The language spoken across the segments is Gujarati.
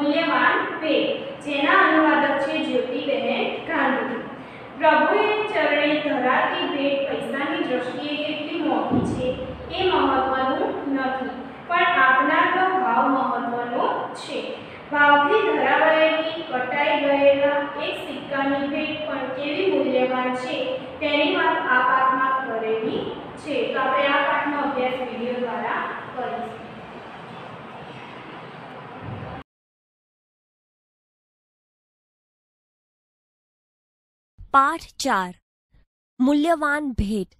મૂલ્યવાન ભેટ પાઠ ચાર મૂલ્યવાન ભેટ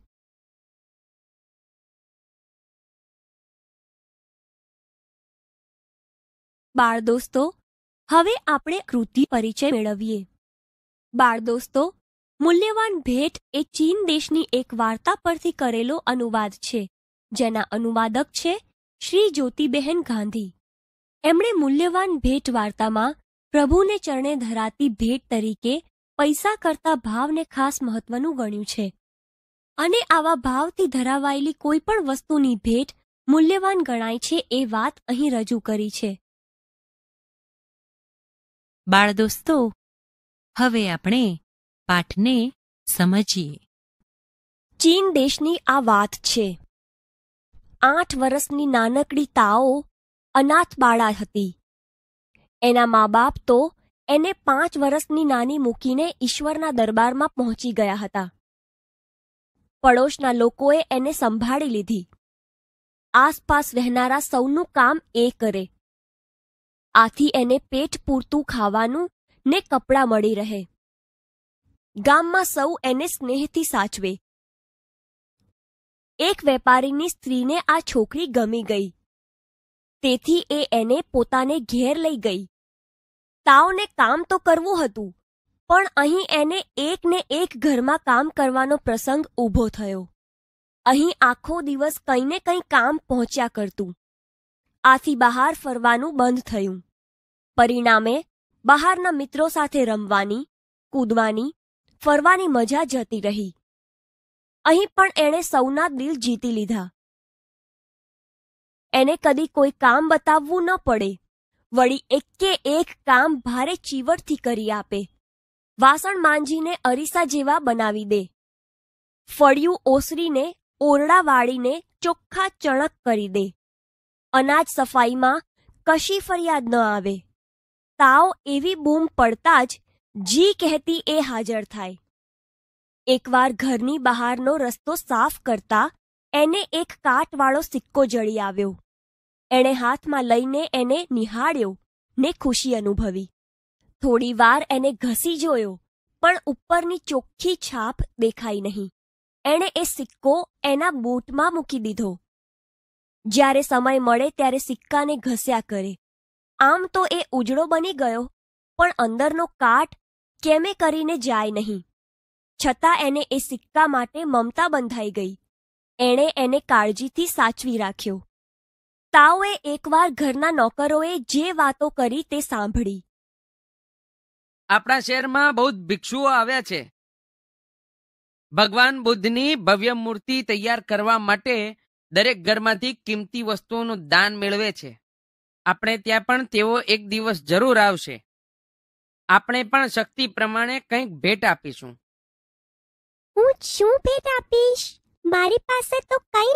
બાળ દોસ્તો હવે આપણે કૃતિ પરિચય મેળવીએ બાળ દોસ્તો મૂલ્યવાન ભેટ એ ચીન દેશની એક વાર્તા પરથી કરેલો અનુવાદ છે જેના અનુવાદક છે શ્રી જ્યોતિબહેન ગાંધી એમણે મૂલ્યવાન ભેટ વાર્તામાં પ્રભુને ચરણે ધરાતી ભેટ તરીકે પૈસા કરતા ભાવને ખાસ મહત્વનું ગણ્યું છે અને આવા ભાવથી ધરાવાયેલી કોઈ પણ વસ્તુની ભેટ મૂલ્યવાન ગણાય છે એ વાત અહીં રજૂ કરી છે બાળ દોસ્તો હવે આપણે પાઠને સમજીએ ચીન દેશની આ વાત છે આઠ વર્ષની નાનકડી તાઓ અનાથ બાળા હતી એના મા બાપ તો એને પાંચ વર્ષની નાની મૂકીને ઈશ્વરના દરબારમાં પહોંચી ગયા હતા પડોશના લોકોએ એને સંભાળી લીધી આસપાસ રહેનારા સૌનું કામ એ કરે આથી એને પેટ પૂરતું ખાવાનું ને કપડાં મળી રહે ગામમાં સૌ એને સ્નેહથી સાચવે એક વેપારીની સ્ત્રીને આ છોકરી ગમી ગઈ તેથી એ એને પોતાને ઘેર લઈ ગઈ તાઓને કામ તો કરવું હતું પણ અહીં એને એકને એક ઘરમાં કામ કરવાનો પ્રસંગ ઊભો થયો અહીં આખો દિવસ કંઈ ને કંઈ કામ પહોંચ્યા કરતું આથી બહાર ફરવાનું બંધ થયું પરિણામે બહારના મિત્રો સાથે રમવાની કૂદવાની ફરવાની મજા જતી રહી અહીં પણ એણે સૌના દિલ જીતી લીધા એને કદી કોઈ કામ બતાવવું ન પડે વળી એકે એક કામ ભારે ચીવટથી કરી આપે વાસણ માંજીને અરીસા જેવા બનાવી દે ફળિયું ઓસરીને ઓરડા વાળીને ચોખ્ખા ચણક કરી દે અનાજ સફાઈમાં કશી ફરિયાદ ન આવે તાવ એવી બૂમ પડતા જ જી કહેતી એ હાજર થાય એકવાર ઘરની બહારનો રસ્તો સાફ કરતા એને એક કાટવાળો સિક્કો જળી આવ્યો એણે હાથમાં લઈને એને નિહાળ્યો ને ખુશી અનુભવી થોડીવાર એને ઘસી જોયો પણ ઉપરની ચોખ્ખી છાપ દેખાઈ નહીં એણે એ સિક્કો એના બૂટમાં મૂકી દીધો જ્યારે સમય મળે ત્યારે સિક્કાને ઘસ્યા કરે આમ તો એ ઉજળો બની ગયો પણ અંદરનો કાટ કેમે કરીને જાય નહીં છતાં એને એ સિક્કા માટે મમતા બંધાઈ ગઈ એણે એને કાળજીથી સાચવી રાખ્યો તાઓએ એકવાર ઘરના નોકરોએ જે વાતો કરી તે સાંભળી આપણા શહેરમાં બહુ ભિક્ષુઓ આવ્યા છે ભગવાન બુદ્ધની ભવ્ય મૂર્તિ તૈયાર કરવા માટે દરેક ઘરમાંથી કિંમતી વસ્તુઓનું દાન મેળવે છે આપણે ત્યાં પણ તેઓ એક દિવસ જરૂર આવશે આપણે પણ શક્તિ પ્રમાણે કંઈક ભેટ આપીશું હું શું ભેટ આપીશ મારી પાસે તો કંઈ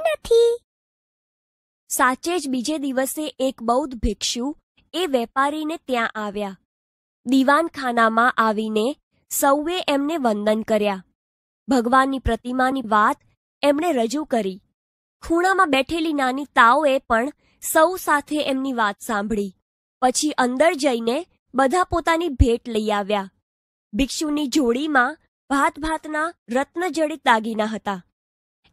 સાચે જ બીજે દિવસે એક બૌદ્ધ ભિક્ષુ એ વેપારીને ત્યાં આવ્યા દીવાનખાનામાં આવીને સૌએ એમને વંદન કર્યા ભગવાનની પ્રતિમાની વાત એમણે રજૂ કરી ખૂણામાં બેઠેલી નાની તાઓએ પણ સૌ સાથે એમની વાત સાંભળી પછી અંદર જઈને બધા પોતાની ભેટ લઈ આવ્યા ભિક્ષુની જોડીમાં ભાત ભાતના રત્નજડિત દાગીના હતા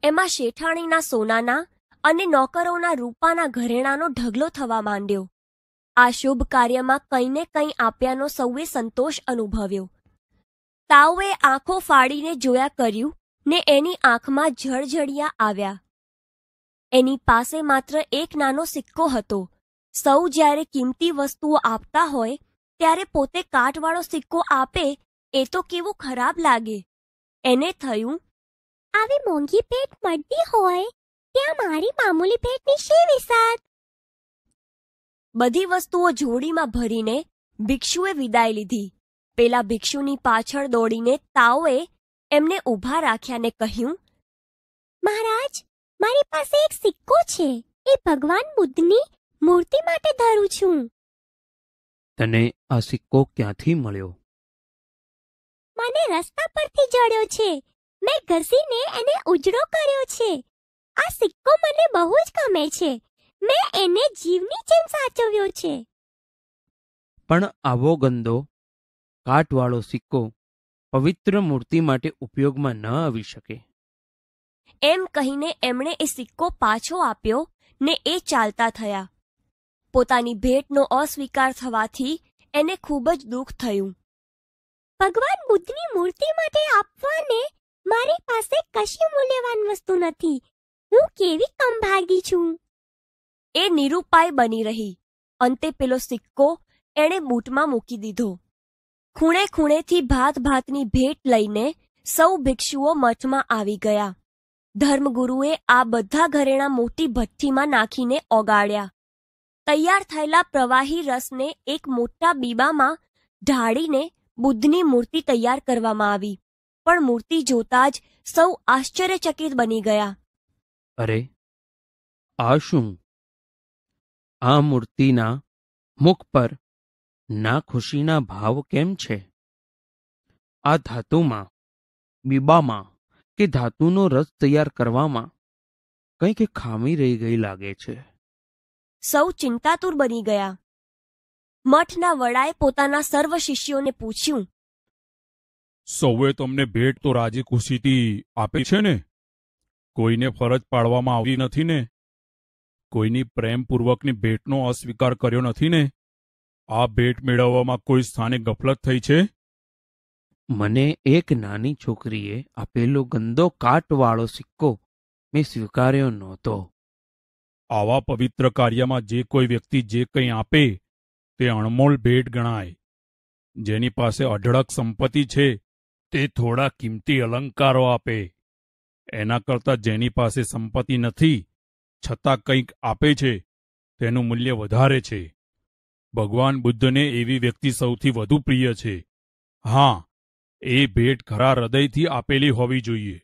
એમાં શેઠાણીના સોનાના અને નોકરોના રૂપાના ઘરેણાનો ઢગલો થવા માંડ્યો આ શુભ કાર્યમાં કંઈને કંઈ આપ્યાનો સૌએ સંતોષ અનુભવ્યો તાઓએ આંખો ફાડીને જોયા કર્યું ને એની આંખમાં જળજળિયા આવ્યા એની પાસે માત્ર એક નાનો સિક્કો હતો સૌ જ્યારે કિંમતી વસ્તુઓ આપતા હોય ત્યારે પોતે કાટવાળો સિક્કો આપે એ તો કેવું ખરાબ લાગે એને થયું આવી મોંઘી પેટ મળતી હોય ત્યાં મારી મામૂલી ભેટની શી વિસાત બધી વસ્તુઓ જોડીમાં ભરીને ભિક્ષુએ વિદાય લીધી પેલા ભિક્ષુની પાછળ દોડીને તાઓએ એમને ઊભા રાખ્યાને કહ્યું મહારાજ મારી પાસે એક સિક્કો છે એ ભગવાન બુદ્ધની મૂર્તિ માટે ધરું છું તને આ સિક્કો ક્યાંથી મળ્યો મને રસ્તા પરથી જડ્યો છે મેં ઘસીને એને ઉજળો કર્યો છે આ સિક્કો મને બહુ જ ગમે છે મેં એને જીવની જેમ સાચવ્યો છે પણ આવો ગંદો કાટવાળો સિક્કો પવિત્ર મૂર્તિ માટે ઉપયોગમાં ન આવી શકે એમ કહીને એમણે એ સિક્કો પાછો આપ્યો ને એ ચાલતા થયા પોતાની ભેટનો અસ્વીકાર થવાથી એને ખૂબ જ દુઃખ થયું ભગવાન બુદ્ધની મૂર્તિ માટે આપવાને મારી પાસે કશી મૂલ્યવાન વસ્તુ નથી હું કેવી કમભાગી છું એ નિરૂપાય બની રહી અંતે પેલો સિક્કો એણે બૂટમાં મૂકી દીધો ખૂણે ખૂણેથી ભાત ભાતની ભેટ લઈને સૌ ભિક્ષુઓ મઠમાં આવી ગયા ધર્મગુરુએ આ બધા ઘરેણા મોટી ભઠ્ઠીમાં નાખીને ઓગાળ્યા તૈયાર થયેલા પ્રવાહી રસને એક મોટા બીબામાં ઢાળીને બુદ્ધની મૂર્તિ તૈયાર કરવામાં આવી પણ મૂર્તિ જોતા જ સૌ આશ્ચર્યચકિત બની ગયા અરે આ શું આ મૂર્તિના મુખ પર ના ખુશીના ભાવ કેમ છે આ ધાતુમાં બીબામાં કે ધાતુનો રસ તૈયાર કરવામાં કંઈક ખામી રહી ગઈ લાગે છે સૌ ચિંતાતુર બની ગયા મઠના વડાએ પોતાના સર્વ શિષ્યોને પૂછ્યું સૌએ તમને ભેટ તો રાજી ખુશીથી આપી છે ને કોઈને ફરજ પાડવામાં આવી નથી ને કોઈની પ્રેમપૂર્વકની ભેટનો અસ્વીકાર કર્યો નથી ને આ ભેટ મેળવવામાં કોઈ સ્થાને ગફલત થઈ છે મને એક નાની છોકરીએ આપેલો ગંદો કાટવાળો સિક્કો મેં સ્વીકાર્યો નહોતો આવા પવિત્ર કાર્યમાં જે કોઈ વ્યક્તિ જે કંઈ આપે તે અણમોલ ભેટ ગણાય જેની પાસે અઢળક સંપત્તિ છે તે થોડા કિંમતી અલંકારો આપે એના કરતાં જેની પાસે સંપત્તિ નથી છતાં કંઈક આપે છે તેનું મૂલ્ય વધારે છે ભગવાન બુદ્ધને એવી વ્યક્તિ સૌથી વધુ પ્રિય છે હા એ ભેટ ખરા હૃદયથી આપેલી હોવી જોઈએ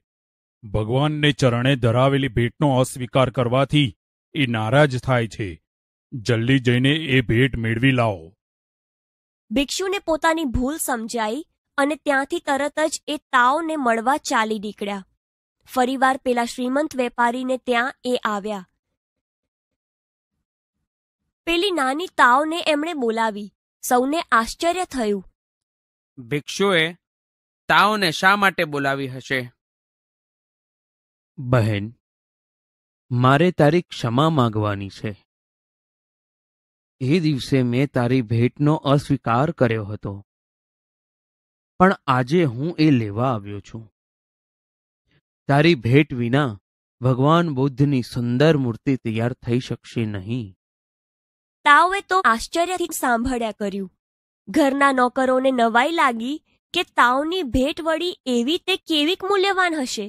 ભગવાનને ચરણે ધરાવેલી ભેટનો અસ્વીકાર કરવાથી એ નારાજ થાય છે જલ્દી જઈને એ ભેટ મેળવી લાવો ભિક્ષુને પોતાની ભૂલ સમજાઈ અને ત્યાંથી તરત જ એ તાવને મળવા ચાલી નીકળ્યા ફરીવાર પેલા શ્રીમંત વેપારીને ત્યાં એ આવ્યા પેલી નાની તાવને એમણે બોલાવી સૌને આશ્ચર્ય થયું ભિક્ષુએ તાવને શા માટે બોલાવી હશે બહેન મારે તારી ક્ષમા માગવાની છે એ દિવસે મેં તારી ભેટનો અસ્વીકાર કર્યો હતો પણ આજે હું એ લેવા આવ્યો છું તારી ભેટ વિના ભગવાન બુદ્ધની સુંદર મૂર્તિ તૈયાર થઈ શકશે નહીં તાવે તો આશ્ચર્યથી સાંભળ્યા કર્યું ઘરના નોકરોને નવાઈ લાગી કે તાવની ભેટ વળી એવી તે કેવીક મૂલ્યવાન હશે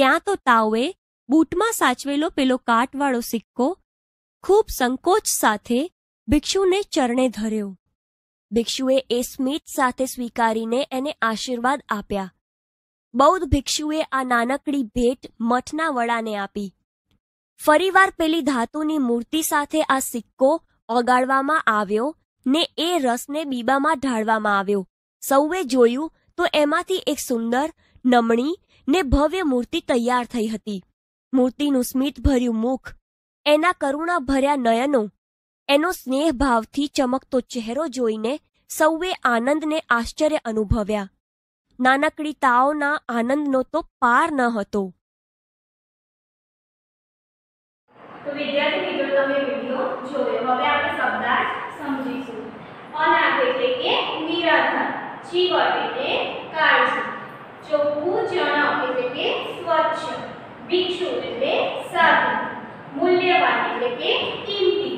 ત્યાં તો તાવે બૂટમાં સાચવેલો પેલો કાટવાળો સિક્કો ખૂબ સંકોચ સાથે ભિક્ષુને ચરણે ધર્યો ભિક્ષુએ એ સ્મિત સાથે સ્વીકારીને એને આશીર્વાદ આપ્યા બૌદ્ધ ભિક્ષુએ આ નાનકડી ભેટ મઠના વડાને આપી ફરીવાર પેલી ધાતુની મૂર્તિ સાથે આ સિક્કો ઓગાળવામાં આવ્યો ને એ રસને બીબામાં ઢાળવામાં આવ્યો સૌએ જોયું તો એમાંથી એક સુંદર નમણી ને ભવ્ય મૂર્તિ તૈયાર થઈ હતી મૂર્તિનું સ્મિત ભર્યું મુખ એના કરુણા ભર્યા નયનો એનો સ્નેહભાવથી ચમકતો ચહેરો જોઈને સૌએ આનંદને આશ્ચર્ય અનુભવ્યા નાનકડી તાઓના આનંદનો તો પાર ન હતો તો વિદ્યાર્થી મિત્રો તમે વિડિયો જોયો હવે આપણે શબ્દાર્થ સમજીશું અનાથ એટલે કે નિરાધાર ચીવટ એટલે કાળજી ચોખ્ખું જણક એટલે કે સ્વચ્છ ભિક્ષુ એટલે સાધુ મૂલ્યવાન એટલે કે કિંમતી